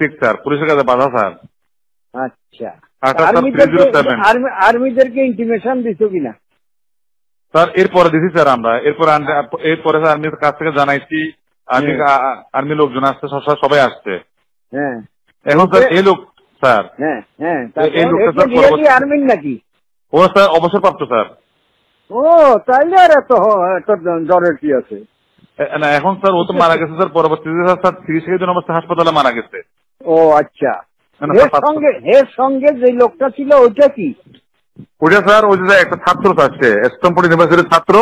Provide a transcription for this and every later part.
Six কাছে বাধা sir আচ্ছা ইন্টিমেশন কিনা স্যার এরপরে স্যার আমরা এরপরে আর্মির কাছ থেকে হ্যাঁ। আর্মি লোকজন আসছে সবাই আসছে হ্যাঁ এখন স্যার এই লোক স্যার হ্যাঁ হ্যাঁ এই লোকটা নাকি ও স্যার অবসর প্রাপ্ত স্যার ও তাইলে আর এত জ্বরের কি আছে না এখন স্যার ও তো মারা গেছে স্যার পরবর্তীতে স্যার তিরিশ কেজি অবস্থা হাসপাতালে মারা গেছে ও আচ্ছা সঙ্গে এর সঙ্গে যে লোকটা ছিল ওইটা কি ওইটা স্যার ওই যে একটা ছাত্র আসছে স্টমপুর ইউনিভার্সিটির ছাত্র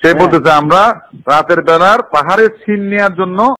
সে হ্যাঁ। বলতেছে আমরা রাতের বেলার পাহাড়ের ছিন নেওয়ার জন্য